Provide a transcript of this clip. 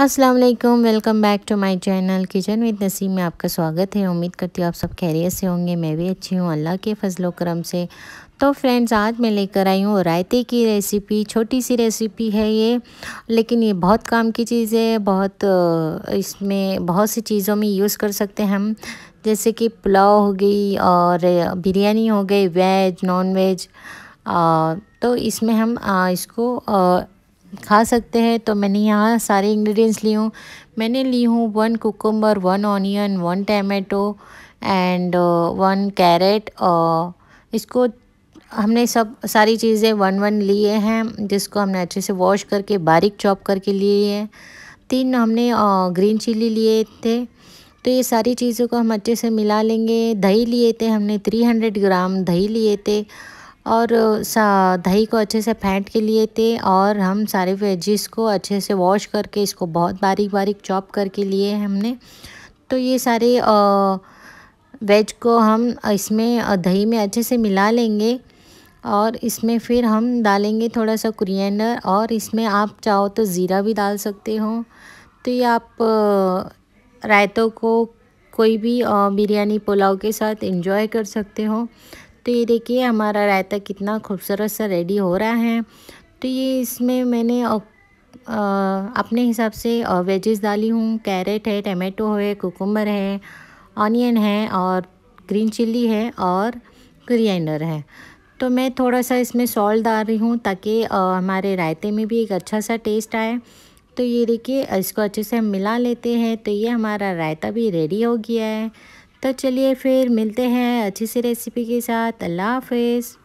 अस्सलाम वालेकुम welcome back to my channel kitchen with Naseem में आपका स्वागत है उम्मीद करती हूँ आप सब खैरियत से होंगे मैं भी अच्छी हूँ अल्लाह के फजलो करम से तो फ्रेंड्स आज मैं लेकर आई हूँ रायते की रेसिपी छोटी सी रेसिपी है ये लेकिन ये बहुत काम की चीज़ है बहुत इसमें बहुत सी चीज़ों में यूज़ कर सकते हैं हम जैसे कि पुलाव हो गई और बिरयानी हो गई वेज नॉन वेज तो इसमें हम इसको खा सकते हैं तो मैंने यहाँ सारे इंग्रेडिएंट्स लिए हूँ मैंने ली हूँ one cucumber one onion one tomato and one carrot इसको हमने सब सारी चीज़ें वन वन लिए हैं जिसको हमने अच्छे से वॉश करके बारीक चॉप करके लिए हैं तीन हमने ग्रीन uh, चिली लिए थे तो ये सारी चीज़ों को हम अच्छे से मिला लेंगे दही लिए थे हमने हंड्रेड ग्राम दही लिए थे और दही को अच्छे से फेंट के लिए थे और हम सारे वेजिस को अच्छे से वॉश करके इसको बहुत बारीक बारीक चॉप करके लिए हमने तो ये सारे वेज को हम इसमें दही में अच्छे से मिला लेंगे और इसमें फिर हम डालेंगे थोड़ा सा कुरियनर और इसमें आप चाहो तो ज़ीरा भी डाल सकते हो तो ये आप रायतों को कोई भी बिरयानी पुलाव के साथ एंजॉय कर सकते हो तो ये देखिए हमारा रायता कितना खूबसूरत सा रेडी हो रहा है तो ये इसमें मैंने अपने हिसाब से वेजेस डाली हूँ कैरेट है टमाटो है कुकुम्बर है ऑनियन है और ग्रीन चिल्ली है और क्रिएंडर है तो मैं थोड़ा सा इसमें सॉल्ट डाल रही हूँ ताकि हमारे रायते में भी एक अच्छा सा टेस्ट आए तो ये देखिए इसको अच्छे से हम मिला लेते हैं तो ये हमारा रायता भी रेडी हो गया है तो चलिए फिर मिलते हैं अच्छी सी रेसिपी के साथ अल्लाह हाफिज़